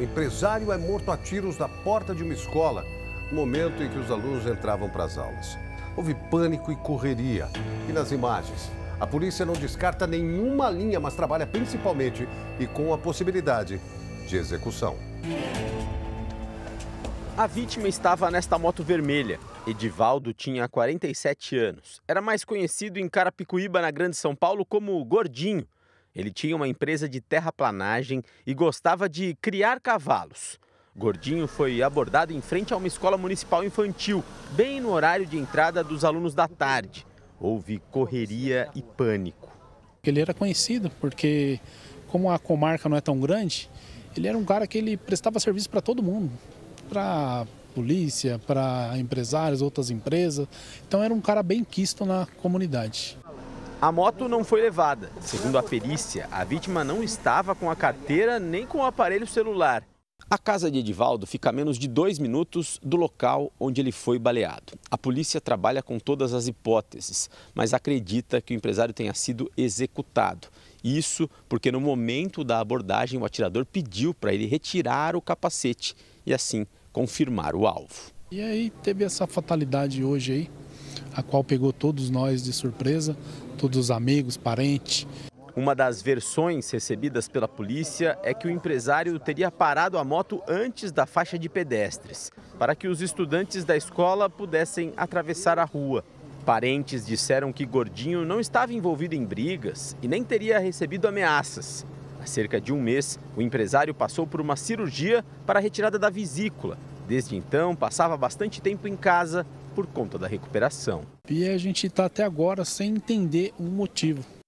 O empresário é morto a tiros na porta de uma escola, no momento em que os alunos entravam para as aulas. Houve pânico e correria. E nas imagens, a polícia não descarta nenhuma linha, mas trabalha principalmente e com a possibilidade de execução. A vítima estava nesta moto vermelha. Edivaldo tinha 47 anos. Era mais conhecido em Carapicuíba, na Grande São Paulo, como Gordinho. Ele tinha uma empresa de terraplanagem e gostava de criar cavalos. Gordinho foi abordado em frente a uma escola municipal infantil, bem no horário de entrada dos alunos da tarde. Houve correria e pânico. Ele era conhecido porque, como a comarca não é tão grande, ele era um cara que ele prestava serviço para todo mundo, para polícia, para empresários, outras empresas. Então era um cara bem quisto na comunidade. A moto não foi levada. Segundo a perícia, a vítima não estava com a carteira nem com o aparelho celular. A casa de Edivaldo fica a menos de dois minutos do local onde ele foi baleado. A polícia trabalha com todas as hipóteses, mas acredita que o empresário tenha sido executado. Isso porque no momento da abordagem o atirador pediu para ele retirar o capacete e assim confirmar o alvo. E aí teve essa fatalidade hoje aí a qual pegou todos nós de surpresa, todos os amigos, parentes. Uma das versões recebidas pela polícia é que o empresário teria parado a moto antes da faixa de pedestres, para que os estudantes da escola pudessem atravessar a rua. Parentes disseram que Gordinho não estava envolvido em brigas e nem teria recebido ameaças. Há cerca de um mês, o empresário passou por uma cirurgia para a retirada da vesícula Desde então, passava bastante tempo em casa por conta da recuperação. E a gente está até agora sem entender o motivo.